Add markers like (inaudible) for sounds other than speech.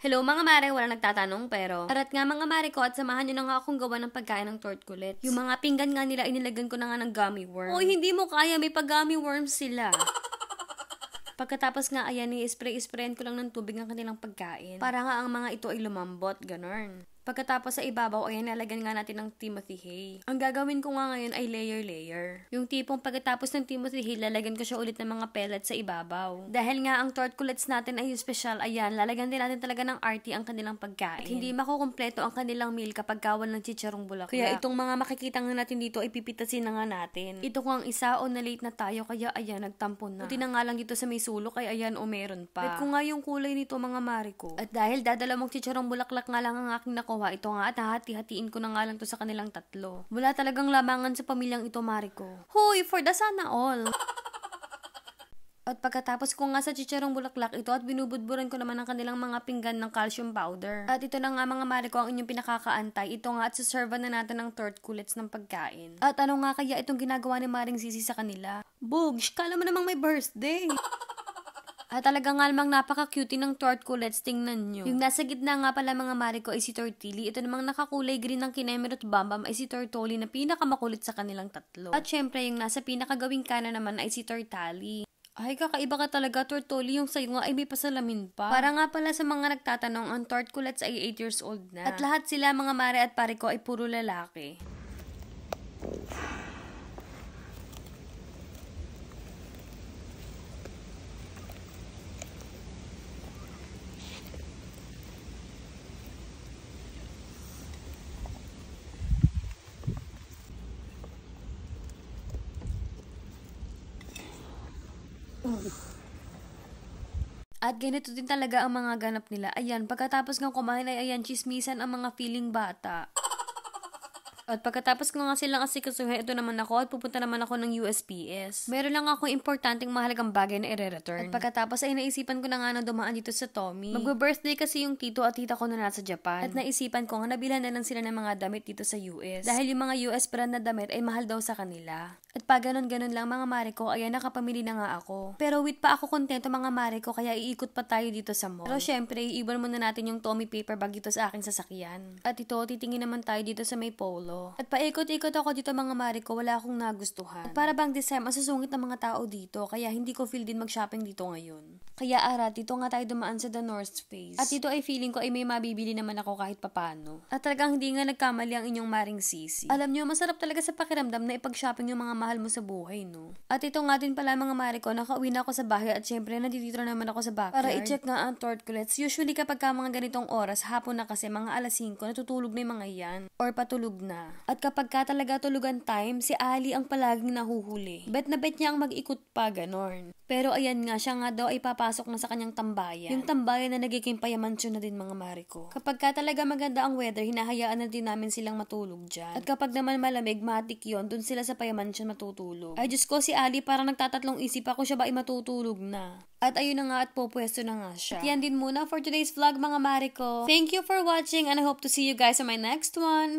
Hello mga mare, wala nagtatanong pero Parat nga mga mare ko at samahan nyo na nga akong gawa ng pagkain ng tort kulets. Yung mga pinggan nga nila inilagyan ko na nga ng gummy worm. Oh hindi mo kaya, may pag gummy worm sila. (laughs) Pagkatapos nga ayan, i-spray-sprayan ko lang ng tubig ang kanilang pagkain. Para nga ang mga ito ay lumambot, ganun. Pagkatapos sa ibabaw ay nalagyan nga natin ng Timothy Hay. Ang gagawin ko nga ngayon ay layer-layer. Yung tipong pagkatapos ng Timothy Hay, lalagyan ko siya ulit ng mga pellets sa ibabaw. Dahil nga ang tortillets natin ay special, ayan, lalagyan din natin talaga ng arty ang kanilang pagkain. At hindi makukumpleto ang kanilang meal kapag kawal ng chicharong bulaklak. Kaya itong mga makikita nga natin dito ay pipitasin na nga natin. Ito kung ang isa o na-late na tayo kaya ayan, nagtampo na. Buti na nga lang dito sa may sulok ay ayan o meron pa. At ko nga yung kulay nito mga mariko. At dahil dadala mong chicharong bulaklak nga lang ang aking nakuha ito nga at hahati-hatiin ko na nga lang to sa kanilang tatlo. Wala talagang labangan sa pamilyang ito, Mariko. Hoy, for the sana all! (laughs) At pagkatapos ko nga sa chicharong bulaklak ito at binubudburan ko naman ang kanilang mga pinggan ng calcium powder. At ito na nga mga mare ang inyong pinakakaantay. Ito nga at suservan na natin ang third kulits ng pagkain. At ano nga kaya itong ginagawa ni Maring Sisi sa kanila? Bogs, kala mo namang may birthday! (laughs) Ay, ah, talaga nga namang napaka-cutie ng tort ko. Let's tingnan nyo. Yung nasa gitna nga pala mga mare ay si Tortilli. Ito namang nakakulay green ng kinemero at bambam ay si Tortoli na pinakamakulit sa kanilang tatlo. At syempre, yung nasa pinakagawing kanan naman ay si Tortali. Ay, kakaiba ka talaga, Tortoli. Yung sa'yo nga ay may pasalamin pa. Para nga pala sa mga nagtatanong, ang Tortculets ay 8 years old na. At lahat sila, mga mare at pare ko, ay puro lalaki. At ganito din talaga ang mga ganap nila. Ayan, pagkatapos ng kumain ay ayan, chismisan ang mga feeling bata. At pagkatapos ko nga silang asikasuhin, ito naman ako at pupunta naman ako ng USPS. Meron lang akong importanteng mahalagang bagay na i return At pagkatapos ay naisipan ko na nga na dumaan dito sa Tommy. Magbe-birthday kasi yung tito at tita ko na nasa Japan. At naisipan ko nga nabilhan na lang sila ng mga damit dito sa US. Dahil yung mga US brand na damit ay mahal daw sa kanila. At pag ganun-ganun lang mga mare ko, ayan nakapamili na nga ako. Pero wait pa ako kontento mga mare ko kaya iikot pa tayo dito sa mall. Pero syempre, iiban muna natin yung Tommy paper bag dito sa aking sasakyan. At ito, titingin naman tayo dito sa may polo. At paikot-ikot ako dito mga mare ko, wala akong nagustuhan. At para bang this time, asusungit ng mga tao dito, kaya hindi ko feel din mag-shopping dito ngayon. Kaya ara, dito nga tayo dumaan sa The North Face. At dito ay feeling ko ay may mabibili naman ako kahit papano. At talagang hindi nga nagkamali ang inyong maring sisi. Alam nyo, masarap talaga sa pakiramdam na ipag-shopping yung mga mahal mo sa buhay, no? At ito nga din pala mga mare ko, nakauwi na ako sa bahay at syempre nandito naman ako sa backyard. Para i-check nga ang tortulets. Usually kapag ka mga ganitong oras, hapon na kasi mga alas 5, natutulog na yung mga yan. Or patulog na. At kapag ka talaga tulugan time, si Ali ang palaging nahuhuli. Bet na bet niya ang mag-ikot pa, ganon. Pero ayan nga, siya nga daw ay papasok na sa kanyang tambayan. Yung tambayan na nagiging payamansyo na din mga mariko. Kapag ka talaga maganda ang weather, hinahayaan na din namin silang matulog dyan. At kapag naman malamig, matik yon dun sila sa payamansyon matutulog. Ay Diyos ko, si Ali parang nagtatatlong isip ako siya ba ay matutulog na. At ayun na nga at popwesto na nga siya. At yan din muna for today's vlog mga mariko. Thank you for watching and I hope to see you guys on my next one.